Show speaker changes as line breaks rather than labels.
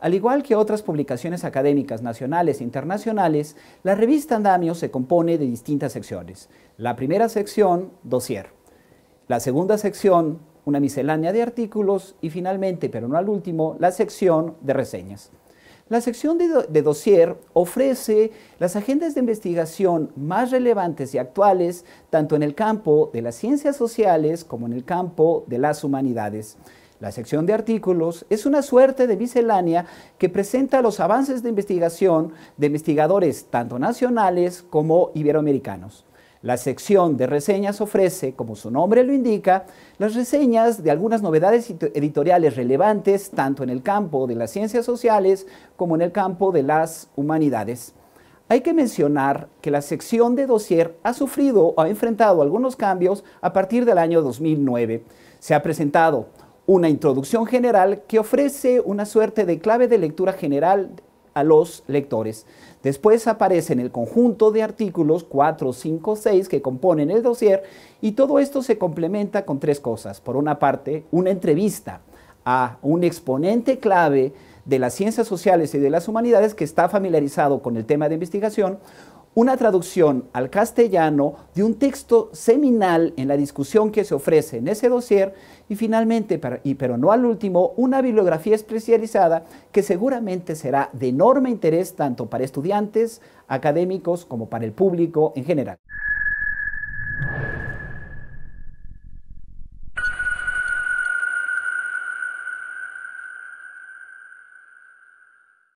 Al igual que otras publicaciones académicas nacionales e internacionales, la revista Andamio se compone de distintas secciones. La primera sección, dossier. La segunda sección, una miscelánea de artículos y finalmente, pero no al último, la sección de reseñas. La sección de, dossier ofrece las agendas de investigación más relevantes y actuales, tanto en el campo de las ciencias sociales como en el campo de las humanidades. La sección de artículos es una suerte de miscelánea que presenta los avances de investigación de investigadores tanto nacionales como iberoamericanos. La sección de reseñas ofrece, como su nombre lo indica, las reseñas de algunas novedades editoriales relevantes tanto en el campo de las ciencias sociales como en el campo de las humanidades. Hay que mencionar que la sección de dossier ha sufrido o ha enfrentado algunos cambios a partir del año 2009. Se ha presentado una introducción general que ofrece una suerte de clave de lectura general a los lectores. Después en el conjunto de artículos 4, 5, 6 que componen el dossier y todo esto se complementa con tres cosas. Por una parte, una entrevista a un exponente clave de las ciencias sociales y de las humanidades que está familiarizado con el tema de investigación, una traducción al castellano de un texto seminal en la discusión que se ofrece en ese dossier y finalmente, pero no al último, una bibliografía especializada que seguramente será de enorme interés tanto para estudiantes, académicos como para el público en general.